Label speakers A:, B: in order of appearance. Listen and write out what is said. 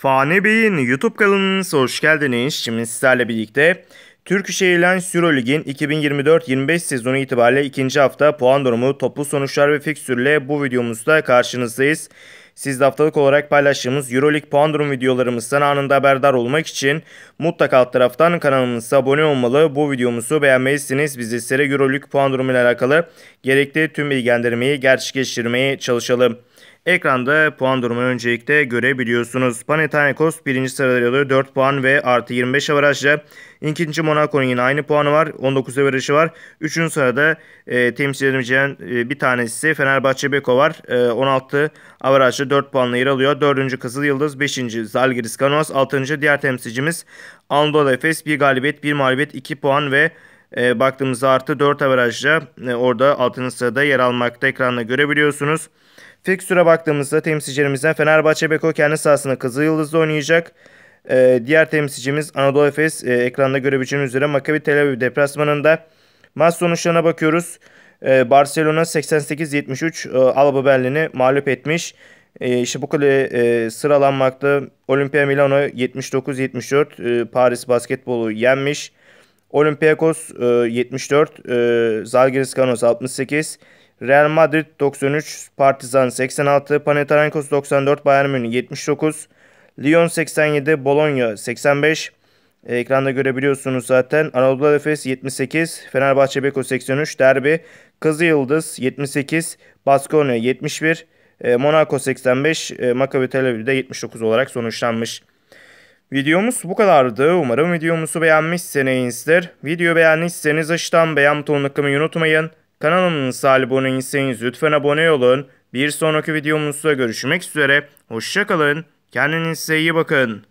A: Fani Bey'in YouTube kanalına hoş geldiniz. Şimdi sizlerle birlikte Türkşehir Airlines Eurolig'in 2024-25 sezonu itibariyle ikinci hafta puan durumu, toplu sonuçlar ve fikstürle bu videomuzda karşınızdayız. Siz de haftalık olarak paylaştığımız Euroleague puan durum videolarımızdan anında haberdar olmak için mutlaka alt taraftan kanalımıza abone olmalı. Bu videomuzu beğenmelisiniz. Biz de sizlere Euroleague puan durumu ile alakalı gerekli tüm bilgilendirmeyi gerçekleştirmeye çalışalım. Ekranda puan durumu öncelikle görebiliyorsunuz. Panathinaikos birinci sırada yer alıyor 4 puan ve artı 25 averajla. İkinci Monaco'nun yine aynı puanı var. 19 averajı var. Üçüncü sırada e, temsil edemeyeceğin e, bir tanesi Fenerbahçe Beko var. E, 16 averajla 4 puanla yer alıyor. Dördüncü Kızıl Yıldız. Beşinci Zalgiris Kanos. Altıncı diğer temsilcimiz Anadolu Efes. Bir galibiyet, bir mağlubiyet, iki puan ve e, baktığımızda artı 4 averajla e, orada 6. sırada yer almakta ekranda görebiliyorsunuz. Fikstüre baktığımızda temsilcilerimizden Fenerbahçe Beko kendi sahasında Kızıl Yıldız'da oynayacak. Ee, diğer temsilcimiz Anadolu Efes e, ekranda görebileceğiniz üzere Maccabi Tel Aviv deplasmanında. Maç sonuçlarına bakıyoruz. Ee, Barcelona 88-73 e, Alba Berlin'i mağlup etmiş. E, işte bu kale e, sıralanmakta. Olimpia Milano 79-74 e, Paris basketbolu yenmiş. Olympiakos e, 74, e, Zalgiris Kanos 68, Real Madrid 93, Partizan 86, Panathinaikos 94, Bayern Münih 79, Lyon 87, Bologna 85. E, ekranda görebiliyorsunuz zaten. Anadolu Efes 78, Fenerbahçe Beko 83, Derbi, Kızı Yıldız 78, Baskonya 71, e, Monaco 85, e, Maccabi Tel Aviv'de 79 olarak sonuçlanmış. Videomuz bu kadardı. Umarım videomuzu beğenmişsinizdir. Video beğendiyseniz aşağıdan beğen butonuna tıklamayı unutmayın. Kanalımın sahibi abone lütfen abone olun. Bir sonraki videomuzda görüşmek üzere. Hoşçakalın. Kendinize iyi bakın.